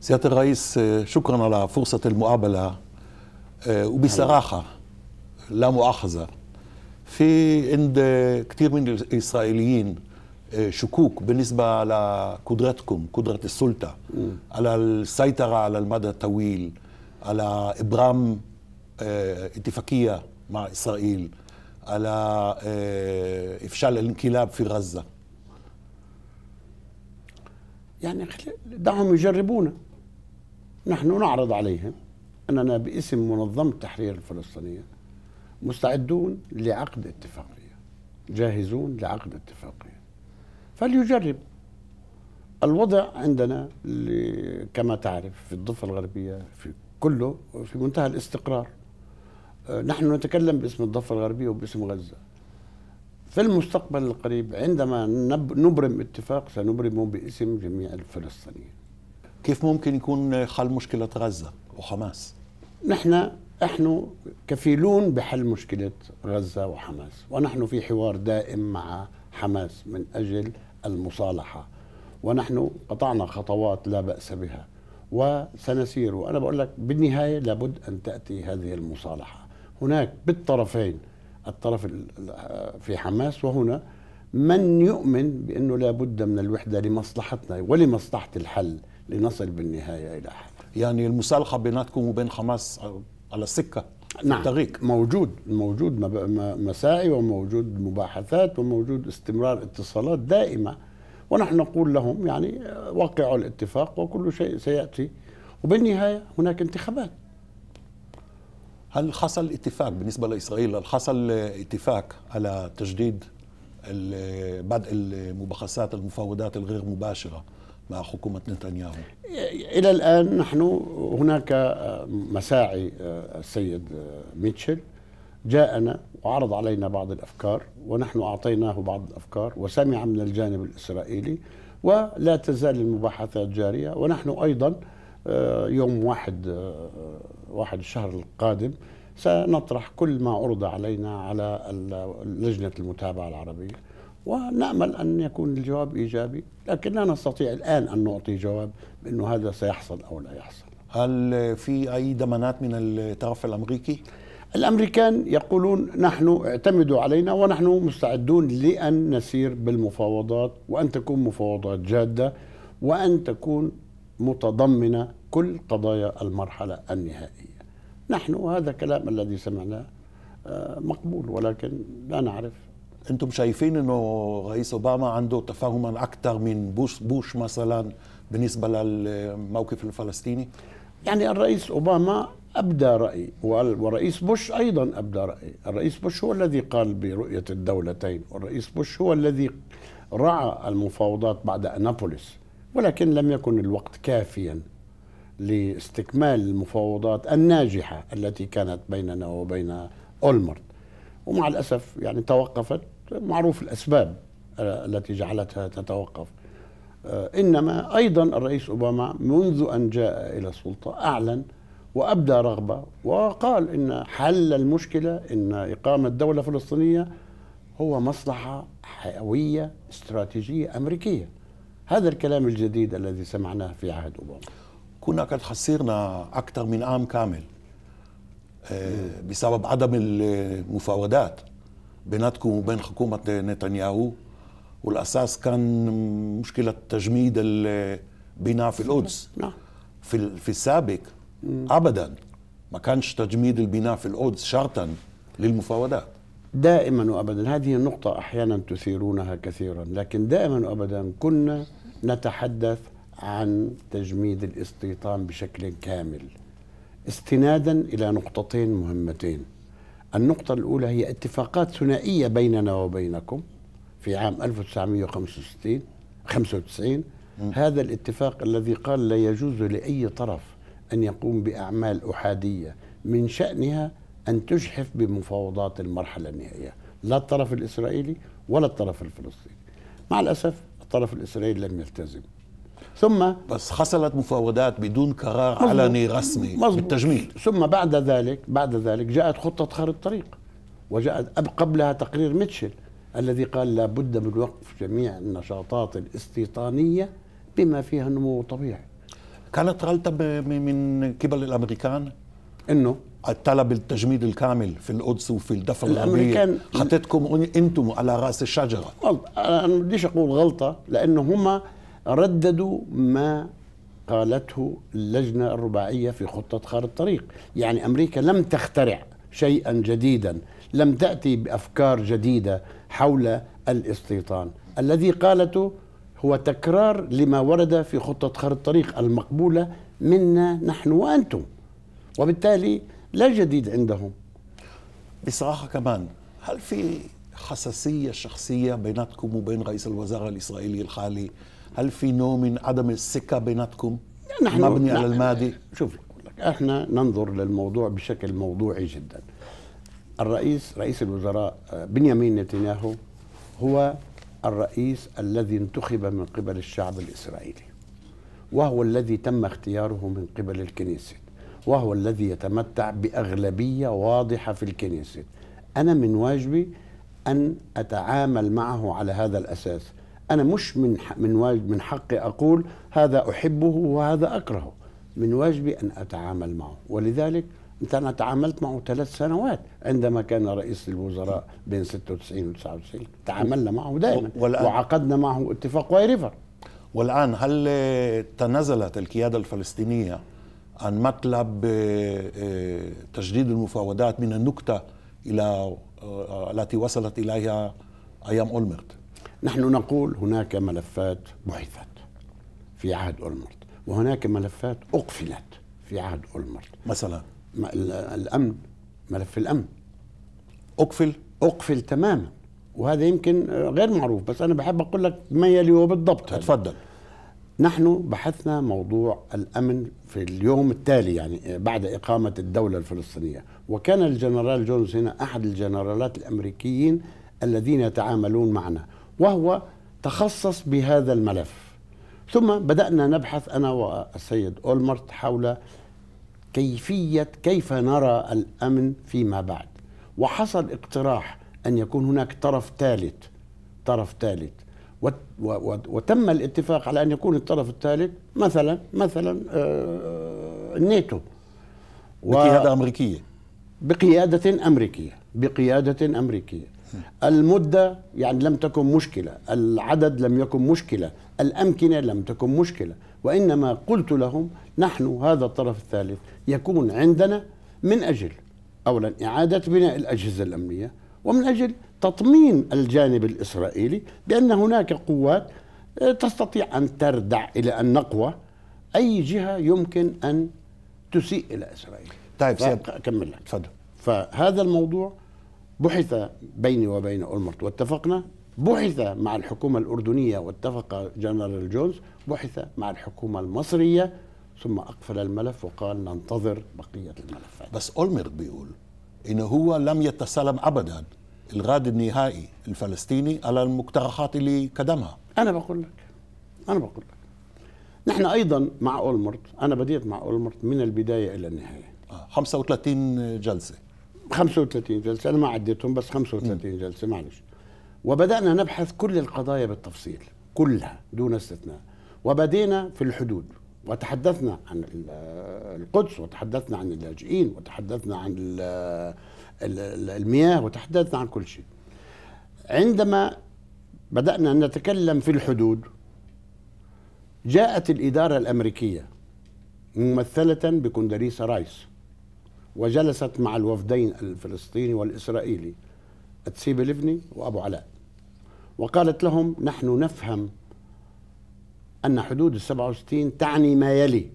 سيادة الرئيس شكرا على فرصة المقابلة آه، وبصراحة لا مؤاخذة في عند كثير من الإسرائيليين آه، شكوك بالنسبة لقدرتكم قدرة السلطة على السيطرة على المدى الطويل على إبرام آه، اتفاقية مع إسرائيل على إفشال الانقلاب في غزة يعني دعهم يجربونا نحن نعرض عليهم أننا باسم منظمة التحرير الفلسطينية مستعدون لعقد اتفاقية جاهزون لعقد اتفاقية فليجرب الوضع عندنا كما تعرف في الضفة الغربية في كله في منتهى الاستقرار آه، نحن نتكلم باسم الضفة الغربية وباسم غزة في المستقبل القريب عندما نبرم اتفاق سنبرمه باسم جميع الفلسطينيين كيف ممكن يكون حل مشكلة غزة وحماس؟ نحن نحن كفيلون بحل مشكلة غزة وحماس ونحن في حوار دائم مع حماس من أجل المصالحة ونحن قطعنا خطوات لا بأس بها وسنسير وأنا بقول لك بالنهاية لابد أن تأتي هذه المصالحة هناك بالطرفين الطرف في حماس وهنا من يؤمن بأنه لا بد من الوحدة لمصلحتنا ولمصلحة الحل لنصل بالنهاية إلى حل يعني المسالخه بيناتكم وبين حماس على السكة نعم الطريق. موجود موجود مساعي وموجود مباحثات وموجود استمرار اتصالات دائمة ونحن نقول لهم يعني وقعوا الاتفاق وكل شيء سيأتي وبالنهاية هناك انتخابات هل حصل اتفاق بالنسبة لإسرائيل هل حصل اتفاق على تجديد بدء المباحثات المفاوضات الغير مباشرة مع حكومة نتنياهو إلى الآن نحن هناك مساعي السيد ميتشل جاءنا وعرض علينا بعض الأفكار ونحن أعطيناه بعض الأفكار وسمع من الجانب الإسرائيلي ولا تزال المباحثات جارية ونحن أيضا آه، يوم واحد آه، واحد الشهر القادم سنطرح كل ما عرض علينا على لجنة المتابعة العربية ونأمل أن يكون الجواب إيجابي لكن لا نستطيع الآن أن نعطي جواب بأنه هذا سيحصل أو لا يحصل هل في أي ضمانات من الطرف الأمريكي؟ الأمريكان يقولون نحن اعتمدوا علينا ونحن مستعدون لأن نسير بالمفاوضات وأن تكون مفاوضات جادة وأن تكون متضمنة كل قضايا المرحلة النهائية نحن هذا كلام الذي سمعناه آه، مقبول ولكن لا نعرف انتم شايفين انه رئيس اوباما عنده تفاهما اكثر من بوش بوش مثلا بالنسبه للموقف الفلسطيني يعني الرئيس اوباما ابدى راي ورئيس بوش ايضا ابدى راي الرئيس بوش هو الذي قال برؤيه الدولتين والرئيس بوش هو الذي رعى المفاوضات بعد انابوليس ولكن لم يكن الوقت كافيا لاستكمال المفاوضات الناجحة التي كانت بيننا وبين أولمرت ومع الأسف يعني توقفت معروف الأسباب آه، التي جعلتها تتوقف آه، إنما أيضا الرئيس أوباما منذ أن جاء إلى السلطة أعلن وأبدى رغبة وقال إن حل المشكلة إن إقامة دولة فلسطينية هو مصلحة حيوية استراتيجية أمريكية هذا الكلام الجديد الذي سمعناه في عهد أوباما كنا قد خسرنا أكثر من عام كامل آه، بسبب عدم المفاوضات بيناتكم وبين حكومة نتنياهو والأساس كان مشكلة تجميد البناء في القدس نعم. في في السابق أبدا ما كانش تجميد البناء في القدس شرطا للمفاوضات دائما وابدا هذه النقطة احيانا تثيرونها كثيرا لكن دائما وابدا كنا نتحدث عن تجميد الاستيطان بشكل كامل استنادا الى نقطتين مهمتين النقطة الأولى هي اتفاقات ثنائية بيننا وبينكم في عام 1965 95 م. هذا الاتفاق الذي قال لا يجوز لأي طرف أن يقوم بأعمال أحادية من شأنها أن تجحف بمفاوضات المرحلة النهائية لا الطرف الإسرائيلي ولا الطرف الفلسطيني مع الأسف الطرف الإسرائيلي لم يلتزم ثم بس حصلت مفاوضات بدون قرار علني رسمي مزبوط. بالتجميل ثم بعد ذلك بعد ذلك جاءت خطة خارج الطريق وجاءت قبلها تقرير ميتشل الذي قال لابد من وقف جميع النشاطات الاستيطانية بما فيها النمو الطبيعي كانت غلطة من قبل الأمريكان؟ انه الطلب التجميد الكامل في القدس وفي الضفه الغربيه حطيتكم انتم على راس الشجره انا ما بديش اقول غلطه لانه هم رددوا ما قالته اللجنة الرباعية في خطة خارطة الطريق يعني أمريكا لم تخترع شيئا جديدا لم تأتي بأفكار جديدة حول الاستيطان الذي قالته هو تكرار لما ورد في خطة خارطة الطريق المقبولة منا نحن وأنتم وبالتالي لا جديد عندهم بصراحة كمان هل في حساسية شخصية بيناتكم وبين رئيس الوزراء الإسرائيلي الحالي هل في نوع من عدم السكه بيناتكم نحن مبني على المادي شوف لك احنا ننظر للموضوع بشكل موضوعي جدا الرئيس رئيس الوزراء آه، بنيامين نتنياهو هو الرئيس الذي انتخب من قبل الشعب الاسرائيلي وهو الذي تم اختياره من قبل الكنيسة وهو الذي يتمتع باغلبيه واضحه في الكنيسة انا من واجبي ان اتعامل معه على هذا الاساس انا مش من من واجب من حقي اقول هذا احبه وهذا اكرهه من واجبي ان اتعامل معه ولذلك انا تعاملت معه ثلاث سنوات عندما كان رئيس الوزراء بين 96 و 99 تعاملنا معه دائما وعقدنا معه اتفاق واي ريفر والان هل تنازلت القياده الفلسطينيه عن مطلب آه، آه، تجديد المفاوضات من النكته الى آه، التي وصلت اليها ايام اولمرت نحن نقول هناك ملفات بحثت في عهد أولمرت وهناك ملفات أقفلت في عهد أولمرت مثلا الأمن ملف الأمن أقفل أقفل تماما وهذا يمكن غير معروف بس أنا بحب أقول لك ما يلي هو بالضبط تفضل نحن بحثنا موضوع الأمن في اليوم التالي يعني بعد إقامة الدولة الفلسطينية وكان الجنرال جونز هنا أحد الجنرالات الأمريكيين الذين يتعاملون معنا وهو تخصص بهذا الملف ثم بدأنا نبحث أنا والسيد أولمرت حول كيفية كيف نرى الأمن فيما بعد وحصل اقتراح أن يكون هناك طرف ثالث طرف ثالث وتم الاتفاق على أن يكون الطرف الثالث مثلا مثلا الناتو آه، بقيادة أمريكية بقيادة أمريكية بقيادة أمريكية المدة يعني لم تكن مشكلة العدد لم يكن مشكلة الأمكنة لم تكن مشكلة وإنما قلت لهم نحن هذا الطرف الثالث يكون عندنا من أجل أولا إعادة بناء الأجهزة الأمنية ومن أجل تطمين الجانب الإسرائيلي بأن هناك قوات آه، تستطيع أن تردع إلى أن نقوى أي جهة يمكن أن تسيء إلى إسرائيل طيب سيد كمل لك تفضل فهذا الموضوع بحث بيني وبين أولمرت واتفقنا بحث مع الحكومة الأردنية واتفق جنرال جونز بحث مع الحكومة المصرية ثم أقفل الملف وقال ننتظر بقية الملفات بس أولمرت بيقول إنه هو لم يتسلم أبدا الغاد النهائي الفلسطيني على المقترحات اللي قدمها أنا بقول لك أنا بقول لك نحن أيضا مع أولمرت أنا بديت مع أولمرت من البداية إلى النهاية 35 آه، جلسة 35 جلسة أنا ما عديتهم بس 35 م. جلسة معلش وبدأنا نبحث كل القضايا بالتفصيل كلها دون استثناء وبدينا في الحدود وتحدثنا عن القدس وتحدثنا عن اللاجئين وتحدثنا عن المياه وتحدثنا عن كل شيء عندما بدأنا نتكلم في الحدود جاءت الإدارة الأمريكية ممثلة بكندريسا رايس وجلست مع الوفدين الفلسطيني والإسرائيلي تسيب لبني وأبو علاء وقالت لهم نحن نفهم أن حدود السبعة وستين تعني ما يلي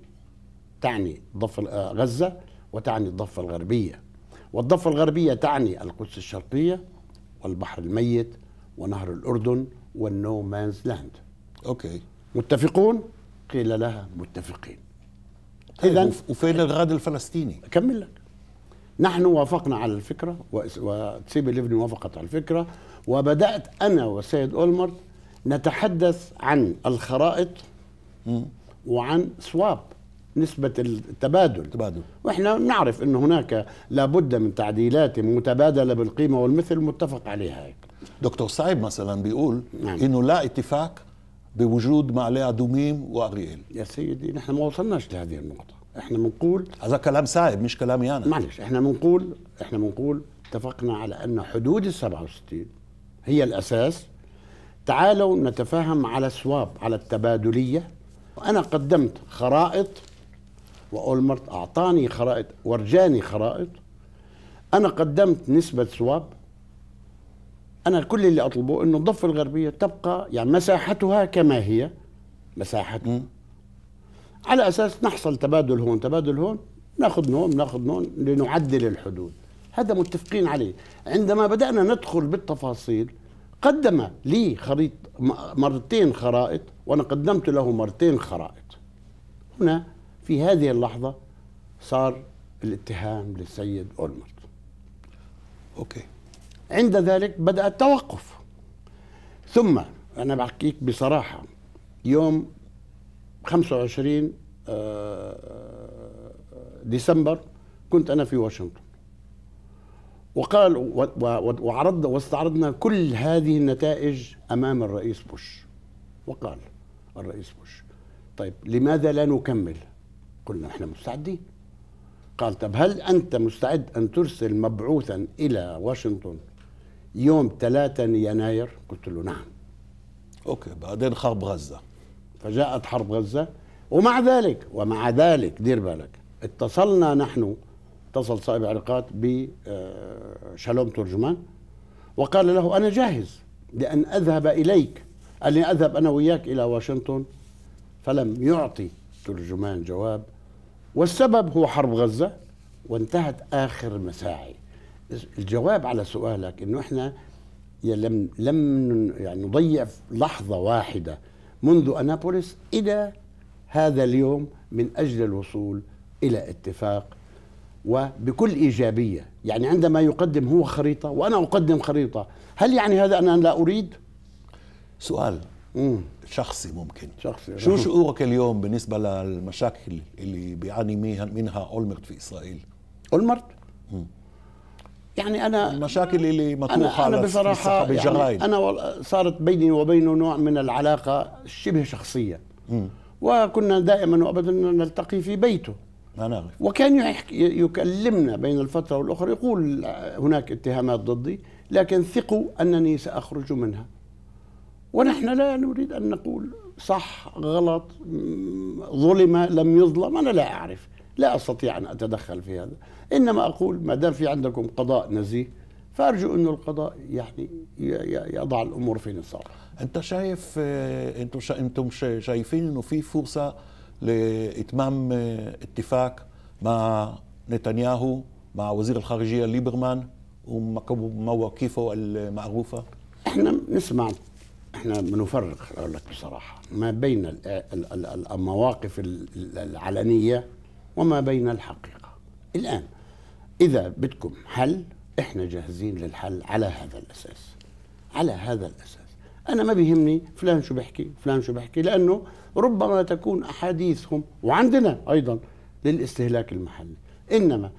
تعني ضف آه، غزة وتعني الضفة الغربية والضفة الغربية تعني القدس الشرقية والبحر الميت ونهر الأردن والنو مانز لاند أوكي متفقون قيل لها متفقين طيب، إذا وفين الغاد الفلسطيني؟ أكمل لك نحن وافقنا على الفكرة وتسيبي ليفني وافقت على الفكرة وبدأت أنا والسيد أولمرت نتحدث عن الخرائط وعن سواب نسبة التبادل التبادل واحنا نعرف أن هناك لابد من تعديلات متبادلة بالقيمة والمثل متفق عليها هيك. دكتور سعيد مثلا بيقول نعم. أنه لا اتفاق بوجود معلي دوميم وأرييل يا سيدي نحن ما وصلناش لهذه النقطة احنا بنقول هذا كلام سائب مش كلامي انا معلش احنا بنقول احنا بنقول اتفقنا على ان حدود ال 67 هي الاساس تعالوا نتفاهم على السواب على التبادليه وانا قدمت خرائط واولمرت اعطاني خرائط ورجاني خرائط انا قدمت نسبه سواب انا كل اللي اطلبه انه الضفه الغربيه تبقى يعني مساحتها كما هي مساحتها على اساس نحصل تبادل هون تبادل هون ناخذ هون ناخذ هون لنعدل الحدود هذا متفقين عليه عندما بدانا ندخل بالتفاصيل قدم لي خريط مرتين خرائط وانا قدمت له مرتين خرائط هنا في هذه اللحظه صار الاتهام للسيد اولمرت اوكي عند ذلك بدا التوقف ثم انا بحكيك بصراحه يوم 25 آه، ديسمبر كنت انا في واشنطن وقال وعرضنا واستعرضنا كل هذه النتائج امام الرئيس بوش وقال الرئيس بوش طيب لماذا لا نكمل قلنا احنا مستعدين قال طب هل انت مستعد ان ترسل مبعوثا الى واشنطن يوم 3 يناير قلت له نعم اوكي بعدين خرب غزه فجاءت حرب غزة ومع ذلك ومع ذلك دير بالك اتصلنا نحن اتصل صاحب علاقات بشالوم آه، ترجمان وقال له أنا جاهز لأن أذهب إليك قال لي أذهب أنا وياك إلى واشنطن فلم يعطي ترجمان جواب والسبب هو حرب غزة وانتهت آخر مساعي الجواب على سؤالك انه احنا لم لم يعني نضيع لحظه واحده منذ أنابوليس إلى هذا اليوم من أجل الوصول إلى اتفاق وبكل إيجابية يعني عندما يقدم هو خريطة وأنا أقدم خريطة هل يعني هذا أن أنا لا أريد؟ سؤال مم. شخصي ممكن شخصي شو شعورك اليوم بالنسبة للمشاكل اللي بيعاني منها أولمرت في إسرائيل؟ أولمرت؟ مم. يعني انا المشاكل اللي مطروحه على يعني أنا بصراحه يعني انا صارت بيني وبينه نوع من العلاقه شبه شخصيه م. وكنا دائما وابدا نلتقي في بيته أنا عارف. وكان يحكي يكلمنا بين الفتره والاخرى يقول هناك اتهامات ضدي لكن ثقوا انني ساخرج منها ونحن لا نريد ان نقول صح غلط ظلم لم يظلم انا لا اعرف لا استطيع ان اتدخل في هذا انما اقول ما دام في عندكم قضاء نزيه فارجو انه القضاء يعني يضع الامور في نصابها انت شايف آه، انتم شا انتم شايفين انه في فرصه لاتمام آه، اتفاق مع نتنياهو مع وزير الخارجيه ليبرمان ومواقفه المعروفه احنا نسمع احنا بنفرق اقول لك بصراحه ما بين المواقف العلنيه وما بين الحقيقه الان إذا بدكم حل إحنا جاهزين للحل على هذا الأساس على هذا الأساس أنا ما بيهمني فلان شو بحكي فلان شو بحكي لأنه ربما تكون أحاديثهم وعندنا أيضا للاستهلاك المحلي إنما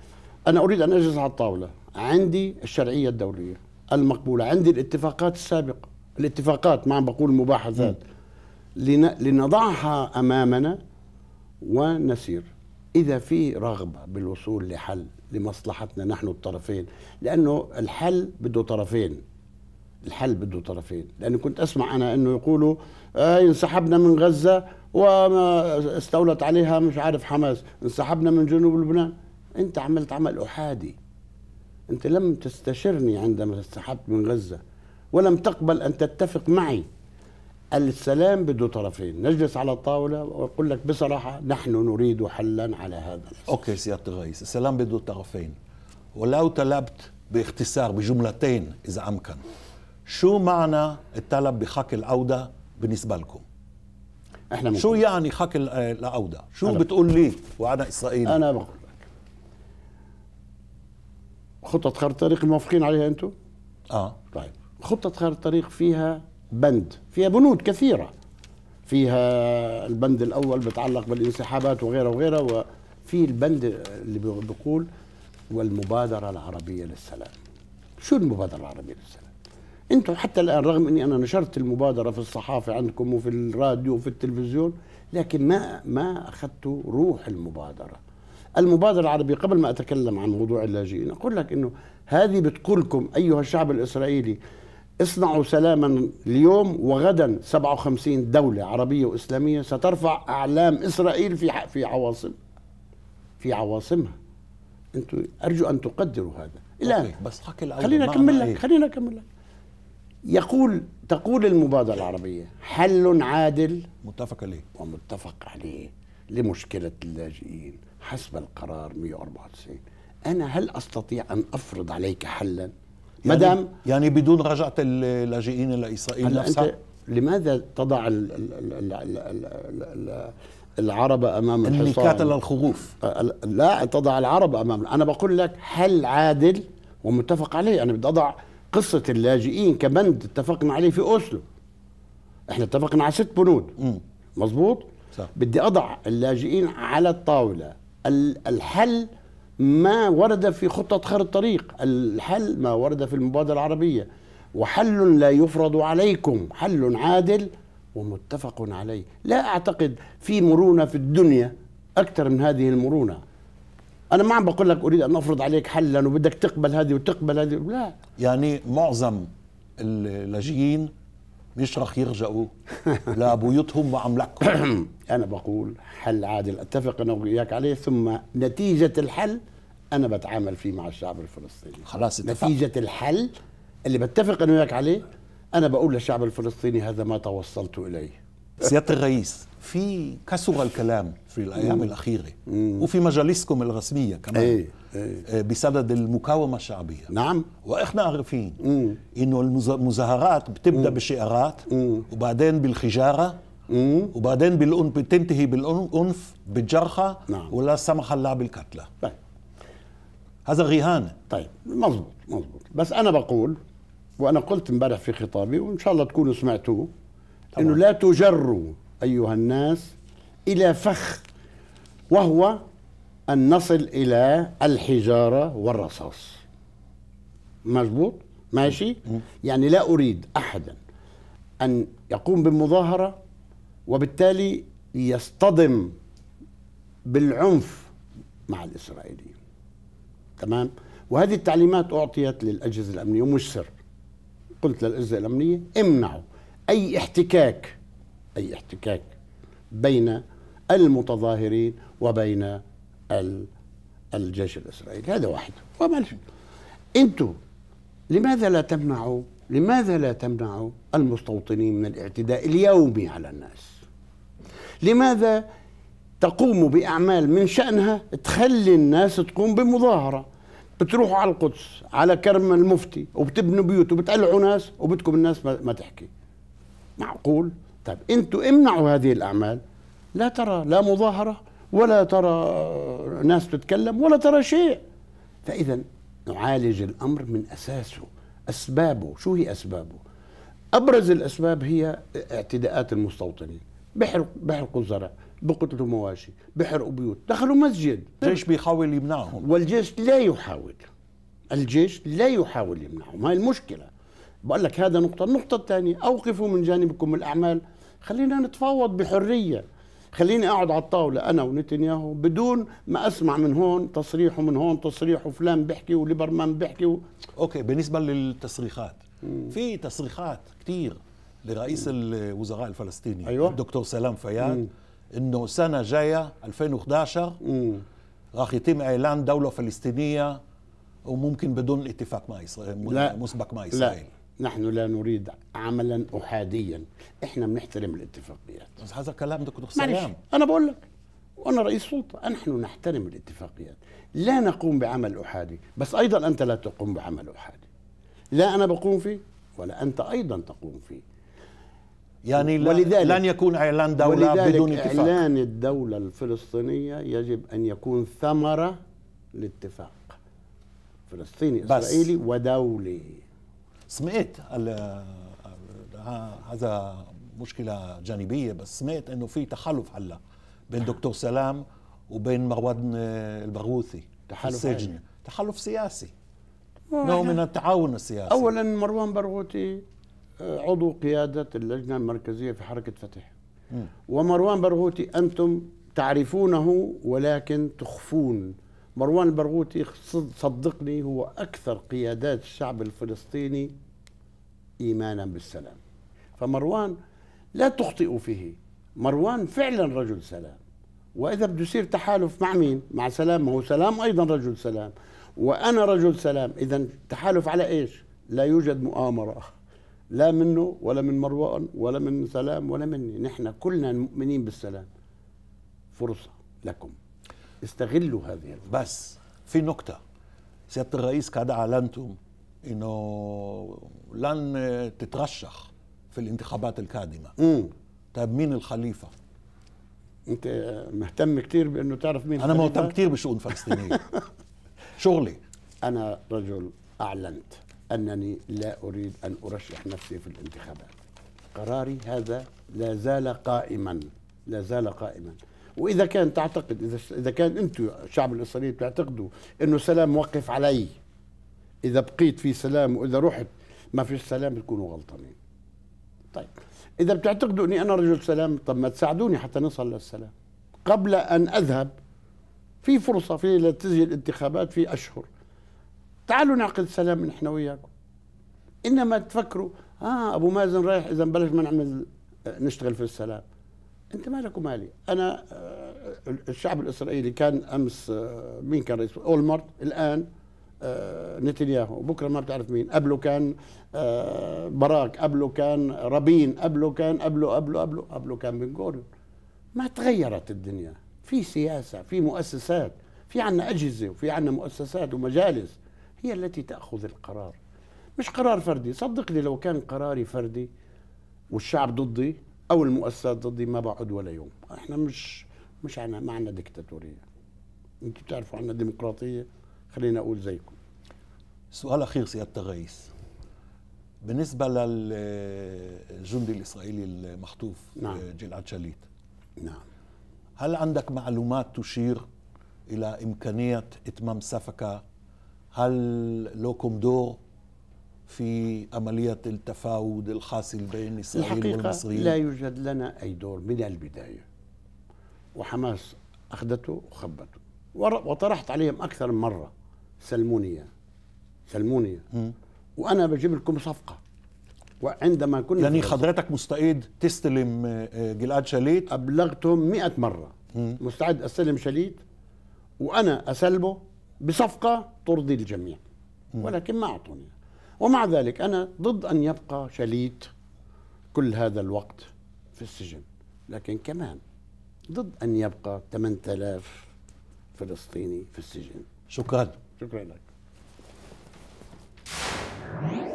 أنا أريد أن أجلس على الطاولة عندي الشرعية الدولية المقبولة عندي الاتفاقات السابقة الاتفاقات ما عم بقول مباحثات لنضعها أمامنا ونسير إذا في رغبة بالوصول لحل لمصلحتنا نحن الطرفين لأنه الحل بده طرفين الحل بده طرفين لأني كنت أسمع أنا أنه يقولوا آه انسحبنا من غزة وما استولت عليها مش عارف حماس انسحبنا من جنوب لبنان أنت عملت عمل أحادي أنت لم تستشرني عندما انسحبت من غزة ولم تقبل أن تتفق معي السلام بده طرفين نجلس على الطاولة وأقول لك بصراحة نحن نريد حلا على هذا الأساس. أوكي سيادة الرئيس السلام بده طرفين ولو طلبت باختصار بجملتين إذا أمكن شو معنى الطلب بحق العودة بالنسبة لكم احنا ممكن. شو يعني حق العودة شو أنا بتقول لي وأنا إسرائيلي أنا بقول لك خطة خارج الطريق الموافقين عليها أنتم آه طيب خطة خارج الطريق فيها بند فيها بنود كثيرة فيها البند الأول بتعلق بالانسحابات وغيرها وغيرها وفي البند اللي بيقول والمبادرة العربية للسلام شو المبادرة العربية للسلام انتم حتى الان رغم اني انا نشرت المبادره في الصحافه عندكم وفي الراديو وفي التلفزيون لكن ما ما اخذت روح المبادره المبادره العربيه قبل ما اتكلم عن موضوع اللاجئين اقول لك انه هذه بتقولكم ايها الشعب الاسرائيلي اصنعوا سلاما اليوم وغدا 57 دولة عربية وإسلامية سترفع أعلام إسرائيل في في عواصم في عواصمها أنتم أرجو أن تقدروا هذا الآن بس حكي الأول خلينا أكمل لك إيه؟ خلينا أكمل لك يقول تقول المبادرة العربية حل عادل متفق عليه ومتفق عليه لمشكلة اللاجئين حسب القرار 194 أنا هل أستطيع أن أفرض عليك حلاً؟ يعني مدام يعني بدون رجعة اللاجئين إلى إسرائيل نفسها لماذا تضع الـ الـ الـ العرب امام الحصان النكات للخوف لا تضع العرب امام انا بقول لك هل عادل ومتفق عليه انا بدي اضع قصه اللاجئين كبند اتفقنا عليه في اوسلو احنا اتفقنا على ست بنود مظبوط بدي اضع اللاجئين على الطاوله الحل ما ورد في خطة خير الطريق الحل ما ورد في المبادرة العربية وحل لا يفرض عليكم حل عادل ومتفق عليه لا أعتقد في مرونة في الدنيا أكثر من هذه المرونة أنا ما عم بقول لك أريد أن أفرض عليك حلا وبدك تقبل هذه وتقبل هذه لا يعني معظم اللاجئين رح يرزقوا لبيوتهم واملاكهم انا بقول حل عادل اتفق انا وياك عليه ثم نتيجه الحل انا بتعامل فيه مع الشعب الفلسطيني خلاص اتفق. نتيجه الحل اللي بتفق انا وياك عليه انا بقول للشعب الفلسطيني هذا ما توصلت اليه سياده الرئيس في كسر الكلام في الايام الاخيره وفي مجالسكم الرسميه كمان أي. أي. آه، بصدد المقاومه الشعبيه نعم واحنا عارفين انه المظاهرات بتبدا بشعارات وبعدين بالخجاره وبعدين بالأن... بتنتهي بالعنف بالجرحى نعم. ولا سمح الله بالقتلى طيب. هذا غيهان طيب مظبوط مظبوط بس انا بقول وانا قلت امبارح في خطابي وان شاء الله تكونوا سمعتوه طبعا. انه لا تجروا ايها الناس الى فخ وهو ان نصل الى الحجاره والرصاص مزبوط ماشي يعني لا اريد احدا ان يقوم بمظاهره وبالتالي يصطدم بالعنف مع الاسرائيليين تمام وهذه التعليمات اعطيت للاجهزه الامنيه ومش سر قلت للاجهزه الامنيه امنعوا أي احتكاك أي احتكاك بين المتظاهرين وبين الجيش الإسرائيلي هذا واحد وما أنتوا لماذا لا تمنعوا لماذا لا تمنعوا المستوطنين من الاعتداء اليومي على الناس لماذا تقوم بأعمال من شأنها تخلي الناس تقوم بمظاهرة بتروحوا على القدس على كرم المفتي وبتبنوا بيوت وبتقلعوا ناس وبدكم الناس ما تحكي معقول طيب انتوا امنعوا هذه الاعمال لا ترى لا مظاهره ولا ترى ناس تتكلم ولا ترى شيء فاذا نعالج الامر من اساسه اسبابه شو هي اسبابه ابرز الاسباب هي اعتداءات المستوطنين بحرق بحرقوا الزرع بقتلوا مواشي بحرقوا بيوت دخلوا مسجد الجيش بيحاول يمنعهم والجيش لا يحاول الجيش لا يحاول يمنعهم هاي المشكله بقول لك هذا نقطة النقطة الثانية أوقفوا من جانبكم الأعمال خلينا نتفاوض بحرية خليني أقعد على الطاولة أنا ونتنياهو بدون ما أسمع من هون تصريح ومن هون تصريح وفلان بيحكي وليبرمان بيحكي و... أوكي بالنسبة للتصريحات في تصريحات كثير لرئيس مم. الوزراء الفلسطيني أيوة. الدكتور سلام فياد انه سنه جايه 2011 راح يتم اعلان دوله فلسطينيه وممكن بدون اتفاق مع اسرائيل لا. مسبق مع اسرائيل لا. نحن لا نريد عملا احاديا احنا بنحترم الاتفاقيات بس هذا الكلام دكتور سلام انا بقول لك وانا رئيس سلطه نحن نحترم الاتفاقيات لا نقوم بعمل احادي بس ايضا انت لا تقوم بعمل احادي لا انا بقوم فيه ولا انت ايضا تقوم فيه يعني ولذلك لن يكون اعلان دوله ولذلك بدون اتفاق اعلان الدوله الفلسطينيه يجب ان يكون ثمره لاتفاق فلسطيني اسرائيلي ودولي سمعت هذا مشكلة جانبية بس سمعت انه في تحالف هلا بين دكتور سلام وبين مروان البغوثي تحالف السجن تحالف سياسي نوع من التعاون السياسي اولا مروان برغوثي آه، عضو قيادة اللجنة المركزية في حركة فتح ومروان برغوثي انتم تعرفونه ولكن تخفون مروان البرغوثي صدقني هو أكثر قيادات الشعب الفلسطيني إيمانا بالسلام فمروان لا تخطئ فيه مروان فعلا رجل سلام وإذا بده يصير تحالف مع مين؟ مع سلام ما هو سلام أيضا رجل سلام وأنا رجل سلام إذا تحالف على إيش؟ لا يوجد مؤامرة لا منه ولا من مروان ولا من سلام ولا مني نحن كلنا مؤمنين بالسلام فرصة لكم استغلوا هذه بس في نقطة سيادة الرئيس قد أعلنتم أنه لن تترشح في الانتخابات القادمة طيب مين الخليفة؟ أنت مهتم كثير بأنه تعرف مين أنا مهتم كثير بشؤون فلسطينية شغلي أنا رجل أعلنت أنني لا أريد أن أرشح نفسي في الانتخابات قراري هذا لا زال قائما لا زال قائما واذا كان تعتقد اذا اذا كان انتم الشعب الاسرائيلي بتعتقدوا انه سلام موقف علي اذا بقيت في سلام واذا رحت ما في سلام بتكونوا غلطانين طيب اذا بتعتقدوا اني انا رجل سلام طب ما تساعدوني حتى نصل للسلام قبل ان اذهب في فرصه في لتجي الانتخابات في اشهر تعالوا نعقد سلام نحن وياكم انما تفكروا اه ابو مازن رايح اذا بلاش ما نعمل آه، نشتغل في السلام انت مالك ومالي انا آه، الشعب الاسرائيلي كان امس آه، مين كان رئيس اولمرت الان آه، نتنياهو بكره ما بتعرف مين قبله كان براك قبله كان رابين قبله كان قبله قبله قبله قبله كان بن جوريون ما تغيرت الدنيا في سياسه في مؤسسات في عنا اجهزه وفي عنا مؤسسات ومجالس هي التي تاخذ القرار مش قرار فردي صدقني لو كان قراري فردي والشعب ضدي او المؤسسات ضدي ما بقعد ولا يوم احنا مش مش عنا ما عنا ديكتاتوريه انتوا بتعرفوا عنا ديمقراطيه خلينا اقول زيكم سؤال اخير سياده الرئيس بالنسبه للجندي الاسرائيلي المخطوف نعم. آه، جلعد شليت نعم هل عندك معلومات تشير الى امكانيه اتمام سفكه هل لكم دور في عملية التفاوض الحاصل بين إسرائيل والمصريين لا يوجد لنا أي دور من البداية وحماس أخذته وخبته وطرحت عليهم أكثر من مرة سلموني سلموني وأنا بجيب لكم صفقة وعندما كنا يعني حضرتك مستعد تستلم آه، آه، جلاد شاليت أبلغتهم مئة مرة مستعد أستلم شاليت وأنا أسلبه بصفقة ترضي الجميع ولكن ما أعطوني ومع ذلك أنا ضد أن يبقى شليت كل هذا الوقت في السجن لكن كمان ضد أن يبقى 8000 فلسطيني في السجن شكرا شكرا لك